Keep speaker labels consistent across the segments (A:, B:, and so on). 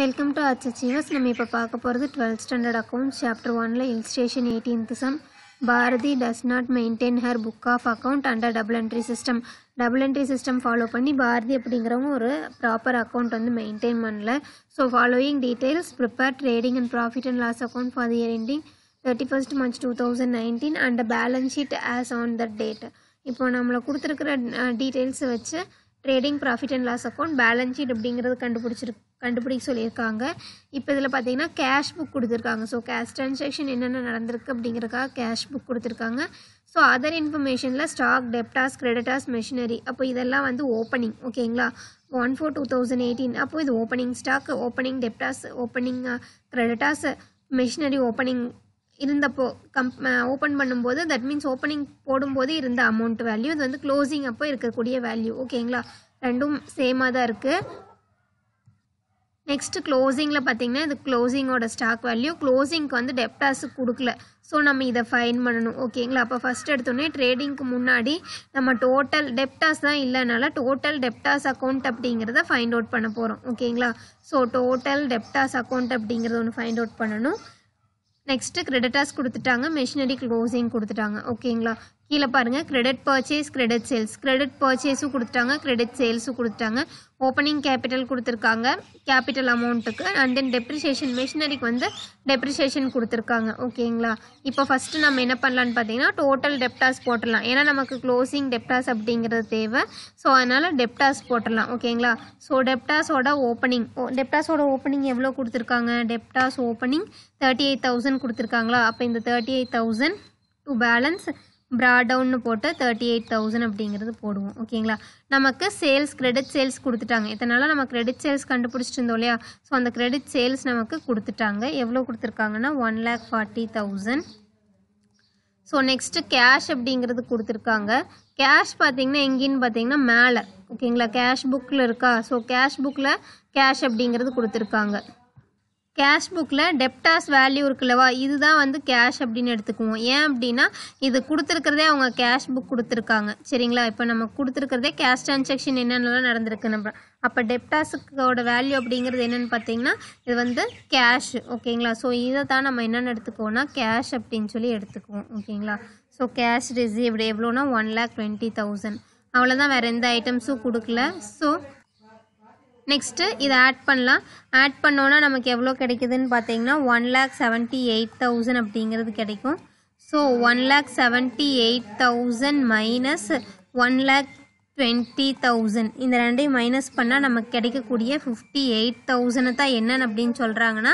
A: welcome to achievers நம்ம இப்போ பார்க்க போகிறது டுவெல்த் ஸ்டாண்டர்ட் அக்கௌண்ட் சாப்டர் ஒனில் இல்ஸ்ட்ரேஷன் எயிட்டீன்த் சம் Bharathi does not maintain her book of account under double entry system double entry system follow பண்ணி பாரதி அப்படிங்கிறவங்க ஒரு ப்ராப்பர் அக்கௌண்ட் வந்து மெயின்டைன் பண்ணல so following details prepare trading and profit and loss account for year ending thirty first March two thousand nineteen and balance sheet as on the date இப்போ நம்மளை கொடுத்துருக்கிற டீட்டெயில்ஸை வச்சு trading profit and loss account balance sheet அப்படிங்கிறது கண்டுபிடிச்சிருக்கு கண்டுபிடிக்க சொல்லியிருக்காங்க இப்போ இதில் பார்த்தீங்கன்னா கேஷ் புக் கொடுத்துருக்காங்க ஸோ கேஷ் ட்ரான்சாக்ஷன் என்னென்ன நடந்திருக்கு அப்படிங்கிறக்காக கேஷ் புக் கொடுத்துருக்காங்க ஸோ அதர் இன்ஃபர்மேஷனில் ஸ்டாக் டெப்டாஸ் கிரெடிட்டாஸ் மிஷினரி அப்போ இதெல்லாம் வந்து ஓப்பனிங் ஓகேங்களா one four two thousand eighteen அப்போ இது opening stock opening debtors opening creditors machinery opening இருந்தப்போ கம் ஓப்பன் uh, பண்ணும்போது தட் மீன்ஸ் ஓப்பனிங் போடும்போது இருந்த அமௌண்ட் வேல்யூ இது வந்து க்ளோசிங் அப்போ இருக்கக்கூடிய வேல்யூ ஓகேங்களா ரெண்டும் சேமாக தான் இருக்குது நெக்ஸ்ட் க்ளோசிங்கில் பார்த்தீங்கன்னா இது க்ளோசிங்கோட ஸ்டாக் வேல்யூ க்ளோசிங்க்கு வந்து டெப்டாஸு கொடுக்கல ஸோ நம்ம இதை ஃபைன் பண்ணணும் ஓகேங்களா அப்போ ஃபஸ்ட் எடுத்தோடனே ட்ரேடிங்க்கு முன்னாடி நம்ம டோட்டல் டெப்டாஸ் தான் இல்லைனால டோட்டல் டெப்டாஸ் அக்கௌண்ட் அப்படிங்கிறத ஃபைண்ட் அவுட் பண்ண போகிறோம் ஓகேங்களா ஸோ டோட்டல் டெப்டாஸ் அக்கௌண்ட் அப்படிங்கிறத ஒன்று ஃபைண்ட் அவுட் பண்ணணும் நெக்ஸ்ட்டு கிரெடிட்டாஸ் கொடுத்துட்டாங்க மெஷினரி க்ளோசிங் கொடுத்துட்டாங்க ஓகேங்களா கீழே பாருங்கள் credit purchase credit sales credit பர்ச்சேஸும் கொடுத்துட்டாங்க கிரெடிட் சேல்ஸும் கொடுத்துட்டாங்க ஓப்பனிங் கேபிட்டல் கொடுத்துருக்காங்க கேபிட்டல் அமௌண்ட்டுக்கு அண்ட் தென் டெப்ரிசியேஷன் மிஷினரிக்கு வந்து டெப்ரிசியேஷன் கொடுத்துருக்காங்க ஓகேங்களா இப்போ ஃபஸ்ட்டு நம்ம என்ன பண்ணலான்னு பார்த்தீங்கன்னா டோட்டல் டெப்டாஸ் போட்டுடலாம் ஏன்னா நமக்கு க்ளோசிங் டெப்டாஸ் அப்படிங்கிறது தேவை ஸோ அதனால் டெப்டாஸ் போட்டுடலாம் ஓகேங்களா ஸோ டெப்டாஸோட ஓப்பனிங் டெப்டாஸோட ஓப்பனிங் எவ்வளோ கொடுத்துருக்காங்க debtors opening thirty eight thousand கொடுத்துருக்காங்களா அப்போ இந்த thirty eight thousand to balance ப்ராடவுன்னு போட்டு தேர்ட்டி எயிட் தௌசண்ட் அப்படிங்கிறது போடுவோம் ஓகேங்களா நமக்கு சேல்ஸ் கிரெடிட் சேல்ஸ் கொடுத்துட்டாங்க இதனால் நம்ம கிரெடிட் சேல்ஸ் கண்டுபிடிச்சிட்டு இருந்தோம் இல்லையா ஸோ அந்த கிரெடிட் சேல்ஸ் நமக்கு கொடுத்துட்டாங்க எவ்வளோ கொடுத்துருக்காங்கன்னா one lakh forty thousand so next cash அப்படிங்கிறது கொடுத்துருக்காங்க கேஷ் பார்த்தீங்கன்னா எங்கேன்னு பார்த்தீங்கன்னா மேலே ஓகேங்களா கேஷ் புக்கில் இருக்கா ஸோ கேஷ் புக்கில் கேஷ் அப்படிங்கிறது கொடுத்துருக்காங்க கேஷ் புக்கில் டெப்டாஸ் வேல்யூ இருக்குல்லவா இதுதான் வந்து கேஷ் அப்படின்னு எடுத்துக்குவோம் ஏன் அப்படின்னா இது கொடுத்துருக்கிறதே அவங்க கேஷ் புக் கொடுத்துருக்காங்க சரிங்களா இப்போ நம்ம கொடுத்துருக்கிறதே கேஷ் டிரான்சாக்ஷன் என்னென்னலாம் நடந்திருக்கு நம்ம அப்போ டெப்டாஸுக்கோட வேல்யூ அப்படிங்கிறது என்னென்னு பார்த்தீங்கன்னா இது வந்து கேஷ் ஓகேங்களா ஸோ இதை தான் நம்ம என்னென்னு எடுத்துக்குவோம்னா கேஷ் அப்படின்னு சொல்லி எடுத்துக்குவோம் ஓகேங்களா ஸோ கேஷ் ரிசீவ்டு எவ்வளோனா ஒன் லேக் டுவெண்ட்டி தௌசண்ட் அவ்வளோதான் வேறு எந்த ஐட்டம்ஸும் கொடுக்கல ஸோ நெக்ஸ்ட்டு இதை ஆட் பண்ணலாம் ஆட் பண்ணோன்னா நமக்கு எவ்வளோ கிடைக்குதுன்னு பார்த்தீங்கன்னா one lakh seventy eight thousand அப்படிங்கிறது கிடைக்கும் so one lakh seventy eight thousand minus one lakh twenty thousand இந்த ரெண்டையும் மைனஸ் பண்ணால் நமக்கு கிடைக்கக்கூடிய ஃபிஃப்டி எயிட் தௌசண்ட் தான் என்னன்னு அப்படின்னு சொல்கிறாங்கன்னா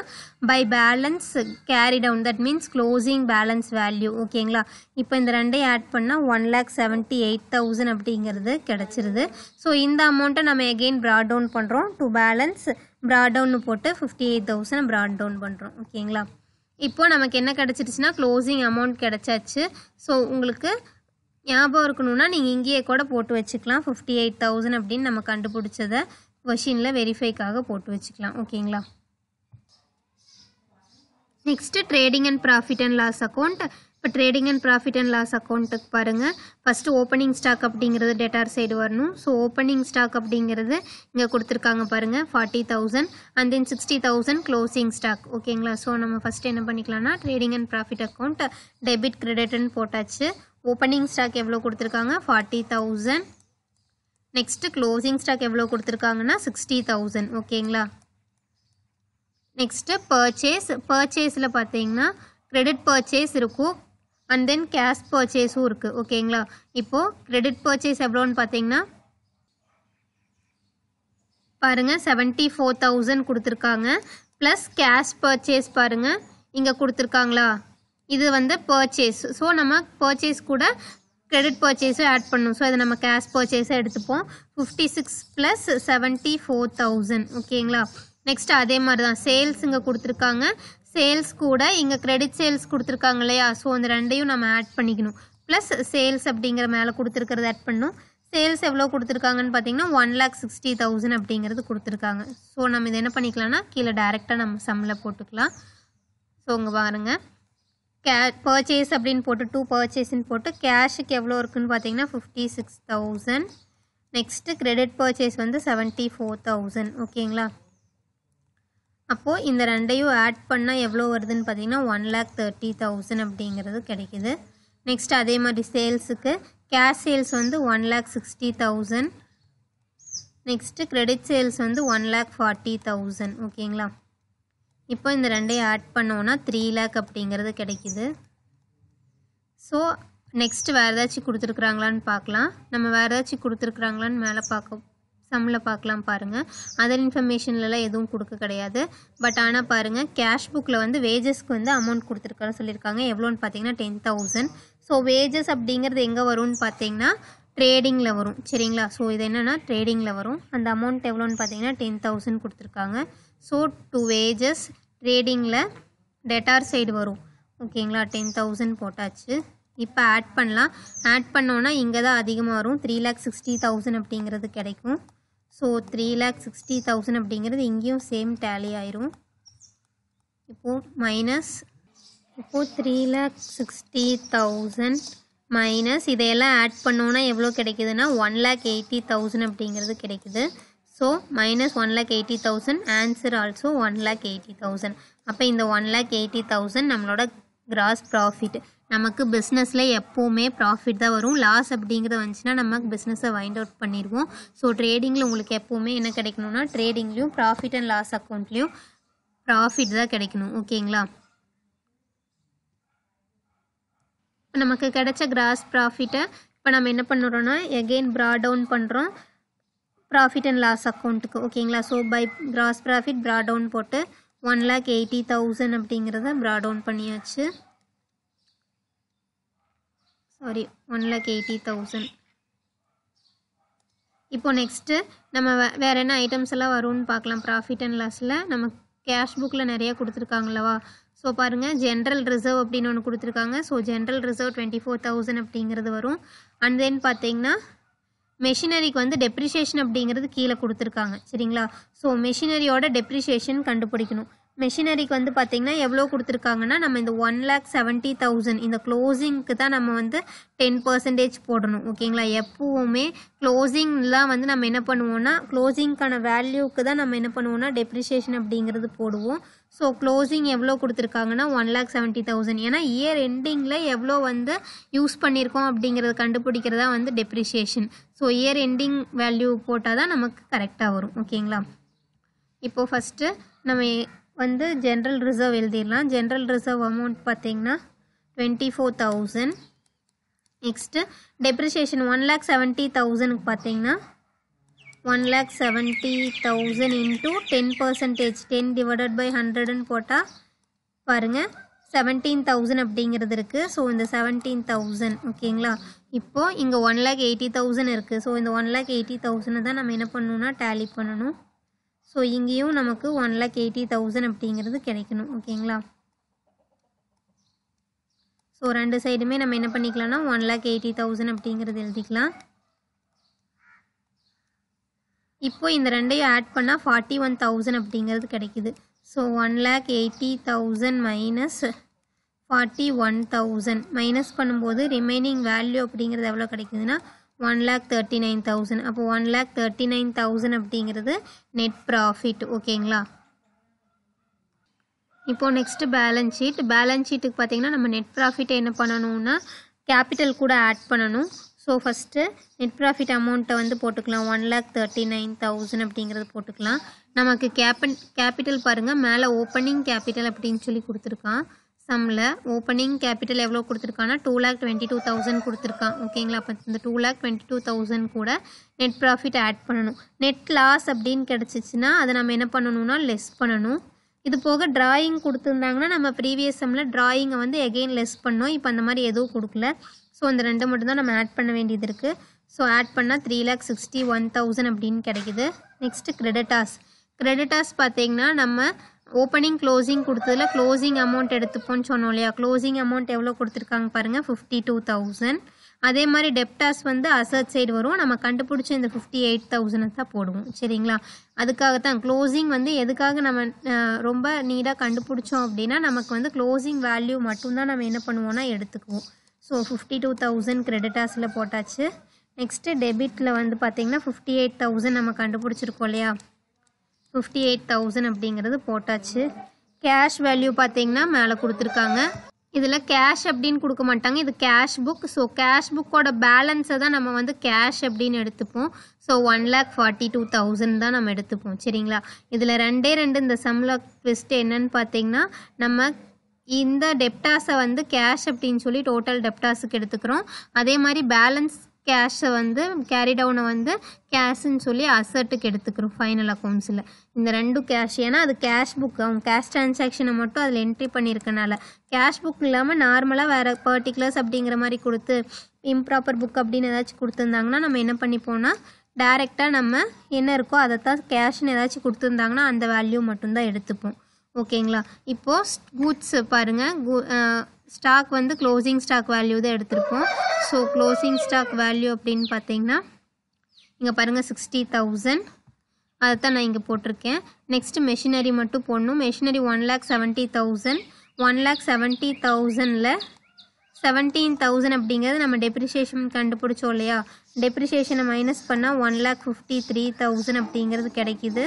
A: by balance carry down that means closing balance value ஓகேங்களா இப்போ இந்த ரெண்டையும் ஆட் பண்ணால் one lakh seventy eight thousand அப்படிங்கிறது கிடச்சிருது ஸோ இந்த அமௌண்ட்டை நம்ம எகெயின் ப்ராட் டவுன் பண்ணுறோம் டு பேலன்ஸ் ப்ராட் டவுன்னு போட்டு fifty eight thousand brought down பண்ணுறோம் ஓகேங்களா இப்போ நமக்கு என்ன கிடச்சிருச்சுன்னா க்ளோசிங் அமௌண்ட் கிடச்சாச்சு ஸோ உங்களுக்கு ஞாபகம் இருக்கணும்னா நீங்கள் இங்கேயே கூட போட்டு வச்சுக்கலாம் ஃபிஃப்டி எயிட் தௌசண்ட் அப்படின்னு நம்ம கண்டுபிடிச்சதை மொஷினில் வெரிஃபைக்காக போட்டு வச்சுக்கலாம் ஓகேங்களா next trading and profit and loss account இப்போ trading and profit and loss அக்கௌண்ட்டுக்கு பாருங்கள் ஃபஸ்ட்டு ஓப்பனிங் ஸ்டாக் அப்படிங்கிறது டேட்டார் சைடு வரணும் ஸோ ஓப்பனிங் ஸ்டாக் அப்படிங்கிறது இங்கே கொடுத்துருக்காங்க பாருங்கள் forty thousand and then sixty thousand closing stock ஓகேங்களா ஸோ நம்ம ஃபஸ்ட்டு என்ன பண்ணிக்கலாம்னா trading and profit account debit கிரெடிட்னு போட்டாச்சு ஓப்பனிங் ஸ்டாக் எவ்வளோ கொடுத்துருக்காங்க forty thousand next closing stock எவ்வளோ கொடுத்துருக்காங்கன்னா சிக்ஸ்டி தௌசண்ட் ஓகேங்களா நெக்ஸ்ட்டு பர்ச்சேஸ் பர்ச்சேஸில் பார்த்தீங்கன்னா க்ரெடிட் பர்ச்சேஸ் இருக்கும் அண்ட் தென் கேஷ் பர்ச்சேஸும் இருக்குது ஓகேங்களா இப்போது க்ரெடிட் பர்ச்சேஸ் எவ்வளோன்னு பார்த்தீங்கன்னா பாருங்கள் செவன்ட்டி ஃபோர் தௌசண்ட் கொடுத்துருக்காங்க ப்ளஸ் கேஷ் பர்ச்சேஸ் பாருங்கள் இங்கே கொடுத்துருக்காங்களா இது வந்து பர்ச்சேஸ் ஸோ நம்ம பர்ச்சேஸ் கூட கிரெடிட் பர்ச்சேஸும் ஆட் பண்ணும் ஸோ இதை நம்ம கேஷ் பர்ச்சேஸாக எடுத்துப்போம் fifty six plus seventy four thousand ஓகேங்களா நெக்ஸ்ட் அதே மாதிரி தான் சேல்ஸ் இங்கே கொடுத்துருக்காங்க சேல்ஸ் கூட இங்கே கிரெடிட் சேல்ஸ் கொடுத்துருக்காங்க இல்லையா ஸோ அந்த ரெண்டையும் நம்ம ஆட் பண்ணிக்கணும் ப்ளஸ் சேல்ஸ் அப்படிங்கிற மேலே கொடுத்துருக்கறது ஆட் பண்ணும் சேல்ஸ் எவ்வளோ கொடுத்துருக்காங்கன்னு பார்த்தீங்கன்னா ஒன் லேக் சிக்ஸ்டி தௌசண்ட் அப்படிங்கிறது கொடுத்துருக்காங்க ஸோ நம்ம இதை என்ன பண்ணிக்கலாம்னா கீழே டேரெக்டாக நம்ம சம்மில் போட்டுக்கலாம் ஸோ உங்கள் பாருங்கள் கே பர்ச்சேஸ் அப்படின்னு போட்டு டூ பர்ச்சேஸ்ன்னு போட்டு கேஷுக்கு எவ்வளோ இருக்குன்னு பார்த்தீங்கன்னா fifty six thousand next credit purchase வந்து செவன்ட்டி ஃபோர் தௌசண்ட் ஓகேங்களா அப்போது இந்த ரெண்டையும் ஆட் பண்ணால் எவ்வளோ வருதுன்னு பார்த்தீங்கன்னா ஒன் லேக் தேர்ட்டி தௌசண்ட் அப்படிங்கிறது கிடைக்கிது நெக்ஸ்ட் அதே மாதிரி சேல்ஸுக்கு கேஷ் சேல்ஸ் வந்து one lakh sixty thousand next credit sales வந்து ஒன் லேக் ஃபார்ட்டி தௌசண்ட் ஓகேங்களா இப்போ இந்த ரெண்டையும் ஆட் பண்ணோன்னா த்ரீ லேக் அப்படிங்கிறது கிடைக்கிது ஸோ நெக்ஸ்ட்டு வேறு ஏதாச்சும் கொடுத்துருக்குறாங்களான்னு பார்க்கலாம் நம்ம வேறு ஏதாச்சும் கொடுத்துருக்குறாங்களான்னு மேலே பார்க்க சம்மில் பார்க்கலாம் பாருங்கள் அதர் இன்ஃபர்மேஷன்லலாம் எதுவும் கொடுக்க கிடையாது பட் ஆனால் பாருங்கள் கேஷ் புக்கில் வந்து வேஜஸ்க்கு வந்து அமௌண்ட் கொடுத்துருக்காரு சொல்லியிருக்காங்க எவ்வளோன்னு பார்த்தீங்கன்னா டென் தௌசண்ட் ஸோ வேஜஸ் அப்படிங்கிறது எங்கே வரும்னு பார்த்தீங்கன்னா ட்ரேடிங்கில் வரும் சரிங்களா ஸோ இது என்னென்னா ட்ரேடிங்கில் வரும் அந்த அமௌண்ட் எவ்வளோன்னு பார்த்தீங்கன்னா டென் தௌசண்ட் கொடுத்துருக்காங்க ஸோ டூ வேஜஸ் ட்ரேடிங்கில் டெட்டார் சைடு வரும் ஓகேங்களா டென் தௌசண்ட் போட்டாச்சு இப்போ ஆட் பண்ணலாம் ஆட் பண்ணோன்னா இங்கே தான் அதிகமாக வரும் த்ரீ லேக் சிக்ஸ்டி தௌசண்ட் அப்படிங்கிறது கிடைக்கும் so three lakh sixty thousand அப்படிங்கிறது இங்கேயும் சேம் டேலி ஆயிரும் இப்போது மைனஸ் இப்போது three lakh sixty thousand minus இதையெல்லாம் ஆட் பண்ணோன்னா எவ்வளோ கிடைக்குதுன்னா ஒன் லேக் எயிட்டி தௌசண்ட் அப்படிங்கிறது கிடைக்குது so minus one lakh eighty thousand answer also one lakh eighty thousand அப்போ இந்த ஒன் லேக் எயிட்டி தௌசண்ட் நம்மளோட ப்ராஃபிட் நமக்கு பிஸ்னஸில் எப்போமே ப்ராஃபிட் தான் வரும் லாஸ் அப்படிங்கிறது வந்துச்சுன்னா நமக்கு பிஸ்னஸை வைண்ட் அவுட் பண்ணிடுவோம் ஸோ ட்ரேடிங்கில் உங்களுக்கு எப்போவுமே என்ன கிடைக்கணும்னா ட்ரேடிங்லேயும் ப்ராஃபிட் அண்ட் லாஸ் அக்கௌண்ட்லேயும் ப்ராஃபிட் தான் கிடைக்கணும் ஓகேங்களா நமக்கு கிடைச்ச gross ப்ராஃபிட்டை இப்போ நம்ம என்ன பண்ணுறோன்னா again ப்ரா down பண்ணுறோம் ப்ராஃபிட் அண்ட் லாஸ் அக்கௌண்ட்டுக்கு ஓகேங்களா so by gross profit brought down போட்டு ஒன் லேக் எயிட்டி தௌசண்ட் அப்படிங்கிறத ப்ராடவுன் பண்ணியாச்சு sorry one lakh eighty thousand இப்போ நெக்ஸ்ட்டு நம்ம வேறு என்ன ஐட்டம்ஸ் எல்லாம் வரும்னு பார்க்கலாம் ப்ராஃபிட் அண்ட் லாஸில் நம்ம கேஷ் புக்கில் நிறையா கொடுத்துருக்காங்களவா ஸோ பாருங்கள் ஜென்ரல் ரிசர்வ் அப்படின்னு ஒன்று கொடுத்துருக்காங்க so general reserve twenty four thousand அப்படிங்கிறது வரும் அண்ட் தென் பார்த்தீங்கன்னா மெஷினரிக்கு வந்து டெப்ரிஷியேஷன் அப்படிங்கிறது கீழே கொடுத்துருக்காங்க சரிங்களா ஸோ மெஷினரியோட டெப்ரிஷியேஷன் கண்டுபிடிக்கணும் மெஷினரிக்கு வந்து பார்த்திங்கன்னா எவ்வளோ கொடுத்துருக்காங்கன்னா நம்ம இந்த ஒன் லேக் செவன்ட்டி தௌசண்ட் இந்த க்ளோசிங்க்கு தான் நம்ம வந்து டென் பர்சன்டேஜ் போடணும் ஓகேங்களா எப்போவுமே க்ளோசிங்லாம் வந்து நம்ம என்ன பண்ணுவோம்னா க்ளோசிங்க்கான வேல்யூக்கு தான் நம்ம என்ன பண்ணுவோம்னா டெப்ரிஷியேஷன் அப்படிங்கிறது போடுவோம் ஸோ க்ளோசிங் எவ்வளோ கொடுத்துருக்காங்கன்னா ஒன் லேக் செவன்ட்டி தௌசண்ட் ஏன்னா இயர் எண்டிங்கில் எவ்வளோ வந்து யூஸ் பண்ணியிருக்கோம் அப்படிங்கிறத கண்டுபிடிக்கிறதா வந்து depreciation so year ending value போட்டால் தான் நமக்கு கரெக்டாக வரும் ஓகேங்களா இப்போது ஃபஸ்ட்டு நம்ம வந்து ஜென்ரல் ரிசர்வ் எழுதிடலாம் ஜென்ரல் ரிசர்வ் அமௌண்ட் பார்த்தீங்கன்னா twenty four thousand next depreciation one lakh seventy தௌசண்ட்க்கு பார்த்தீங்கன்னா one lakh seventy thousand into ten percentage ten divided by ஹண்ட்ரடுன்னு போட்டால் பாருங்கள் செவன்டீன் தௌசண்ட் அப்படிங்கிறது இருக்குது ஸோ இந்த செவன்டீன் தௌசண்ட் ஓகேங்களா இப்போது இங்கே ஒன் லேக் எயிட்டி தௌசண்ட் இருக்குது ஸோ இந்த ஒன் லேக் எயிட்டி தௌசண்ட் தான் நம்ம என்ன பண்ணணும்னா டேலி பண்ணணும் ஸோ இங்கேயும் நமக்கு ஒன் லேக் எயிட்டி தௌசண்ட் அப்படிங்கிறது கிடைக்கணும் ஓகேங்களா ஸோ ரெண்டு சைடுமே நம்ம என்ன பண்ணிக்கலாம்னா ஒன் லேக் எயிட்டி தௌசண்ட் அப்படிங்கிறது எழுதிக்கலாம் இப்போ இந்த ரெண்டையும் ஆட் பண்ணால் ஃபார்ட்டி ஒன் தௌசண்ட் அப்படிங்கிறது கிடைக்குது so one lakh eighty thousand minus forty one thousand minus பண்ணும்போது ரிமைனிங் வேல்யூ அப்படிங்கிறது எவ்வளோ கிடைக்குதுன்னா one lakh thirty nine thousand அப்போ one lakh thirty nine thousand அப்படிங்கிறது நெட் ப்ராஃபிட் ஓகேங்களா இப்போது நெக்ஸ்ட்டு பேலன்ஸ் ஷீட் பேலன்ஸ் ஷீட்டுக்கு பார்த்தீங்கன்னா நம்ம நெட் ப்ராஃபிட்டை என்ன பண்ணணும்னா கேபிட்டல் கூட ஆட் பண்ணணும் ஸோ ஃபஸ்ட்டு நெட் ப்ராஃபிட் அமௌண்ட்டை வந்து போட்டுக்கலாம் one lakh thirty nine thousand அப்படிங்கிறது போட்டுக்கலாம் நமக்கு கேப்பன் கேபிட்டல் பாருங்கள் மேலே ஓப்பனிங் கேபிட்டல் அப்படின்னு சொல்லி கொடுத்துருக்கான் சம்மில் ஓப்பனிங் கேபிட்டல் எவ்வளோ கொடுத்துருக்கான்னா two lakh twenty two thousand கொடுத்துருக்கான் ஓகேங்களா அப்போ இந்த two lakh twenty two thousand கூட நெட் ப்ராஃபிட் ஆட் பண்ணணும் நெட் லாஸ் அப்படின்னு கிடச்சிச்சின்னா அதை நம்ம என்ன பண்ணணும்னா லெஸ் பண்ணணும் இது போக டிராயிங் கொடுத்துருந்தாங்கன்னா நம்ம ப்ரீவியஸ் சம்மில் ட்ராயிங்கை வந்து எகெயின் லெஸ் பண்ணோம் இப்போ அந்த மாதிரி எதுவும் கொடுக்கல ஸோ அந்த ரெண்டு மட்டும்தான் நம்ம ஆட் பண்ண வேண்டியது இருக்குது ஸோ ஆட் பண்ணால் three lakh sixty one thousand அப்படின்னு கிடைக்குது நெக்ஸ்ட்டு கிரெடிட்டாஸ் கிரெடிட்டாஸ் பார்த்தீங்கன்னா நம்ம ஓப்பனிங் க்ளோசிங் கொடுத்ததில் க்ளோசிங் அமௌண்ட் எடுத்துப்போன்னு சொன்னோம் இல்லையா க்ளோசிங் அமௌண்ட் எவ்வளோ கொடுத்துருக்காங்க பாருங்கள் ஃபிஃப்டி டூ தௌசண்ட் அதே மாதிரி டெப்டாஸ் வந்து அசட் சைடு வரும் நம்ம கண்டுபிடிச்ச இந்த ஃபிஃப்டி எயிட் தௌசண்ட் தான் போடுவோம் சரிங்களா அதுக்காக தான் க்ளோசிங் வந்து எதுக்காக நம்ம ரொம்ப நீடாக கண்டுபிடிச்சோம் அப்படின்னா நமக்கு வந்து க்ளோசிங் வேல்யூ மட்டும்தான் நம்ம என்ன பண்ணுவோம்னா எடுத்துக்குவோம் ஸோ ஃபிஃப்டி டூ தௌசண்ட் க்ரெடிட்டாஸில் போட்டாச்சு நெக்ஸ்ட்டு டெபிட்டில் வந்து பார்த்திங்கன்னா ஃபிஃப்டி எயிட் தௌசண்ட் நம்ம கண்டுபிடிச்சிருக்கோம் இல்லையா ஃபிஃப்டி எயிட் தௌசண்ட் அப்படிங்கிறது போட்டாச்சு கேஷ் வேல்யூ பார்த்தீங்கன்னா மேலே கொடுத்துருக்காங்க இதில் கேஷ் அப்படின்னு கொடுக்க மாட்டாங்க இது கேஷ் புக் ஸோ கேஷ் புக்கோட பேலன்ஸை தான் நம்ம வந்து கேஷ் அப்படின்னு எடுத்துப்போம் so one lakh forty two thousand தான் நம்ம எடுத்துப்போம் சரிங்களா இதில் ரெண்டே ரெண்டு இந்த சம்ல ட்விஸ்ட் என்னன்னு பார்த்தீங்கன்னா நம்ம இந்த டெப்டாஸை வந்து கேஷ் அப்படின்னு சொல்லி டோட்டல் டெப்டாஸுக்கு எடுத்துக்கிறோம் அதே மாதிரி பேலன்ஸ் கேஷை வந்து கேரி டவுனை வந்து கேஷுன்னு சொல்லி அசட்டுக்கு எடுத்துக்கிறோம் ஃபைனல் அக்கௌண்ட்ஸில் இந்த ரெண்டும் கேஷ் ஏன்னா அது கேஷ் புக் அவங்க கேஷ் டிரான்சாக்ஷனை மட்டும் அதில் என்ட்ரி பண்ணியிருக்கனால கேஷ் புக் இல்லாமல் நார்மலாக வேறு பர்டிகுலர்ஸ் அப்படிங்கிற மாதிரி கொடுத்து இம்ப்ராப்பர் புக் அப்படின்னு ஏதாச்சும் கொடுத்துருந்தாங்கன்னா நம்ம என்ன பண்ணிப்போம்னா டேரெக்டாக நம்ம என்ன இருக்கோ அதை தான் கேஷ்னு ஏதாச்சும் கொடுத்துருந்தாங்கன்னா அந்த வேல்யூ மட்டும்தான் எடுத்துப்போம் ஓகேங்களா இப்போது கூட்ஸ் பாருங்கள் ஸ்டாக் வந்து க்ளோசிங் ஸ்டாக் வேல்யூ தான் எடுத்திருப்போம் ஸோ க்ளோசிங் ஸ்டாக் வேல்யூ அப்படின்னு பார்த்தீங்கன்னா இங்கே பாருங்கள் சிக்ஸ்டி தௌசண்ட் அதை தான் நான் இங்கே போட்டிருக்கேன் நெக்ஸ்ட்டு மெஷினரி மட்டும் போடணும் machinery one lakh seventy thousand one lakh seventy தௌசண்டில் செவன்டீன் தௌசண்ட் அப்படிங்கிறது நம்ம டெப்ரிஷியேஷன் கண்டுபிடிச்சோம் இல்லையா டெப்ரிஷியேஷனை மைனஸ் பண்ணால் one lakh fifty three thousand அப்படிங்கிறது கிடைக்கிது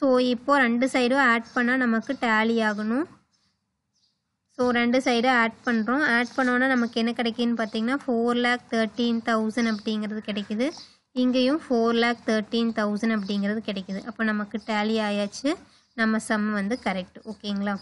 A: ஸோ இப்போது ரெண்டு சைடும் ஆட் பண்ணால் நமக்கு டேலி ஆகணும் ஸோ ரெண்டு சைடு ஆட் பண்ணுறோம் ஆட் பண்ணோன்னா நமக்கு என்ன கிடைக்குன்னு பார்த்தீங்கன்னா ஃபோர் லேக் தேர்ட்டீன் தௌசண்ட் அப்படிங்கிறது கிடைக்குது இங்கேயும் ஃபோர் லேக் தேர்ட்டீன் தௌசண்ட் அப்படிங்கிறது கிடைக்குது அப்போ நமக்கு டேலி ஆயாச்சு நம்ம சம் வந்து கரெக்ட் ஓகேங்களா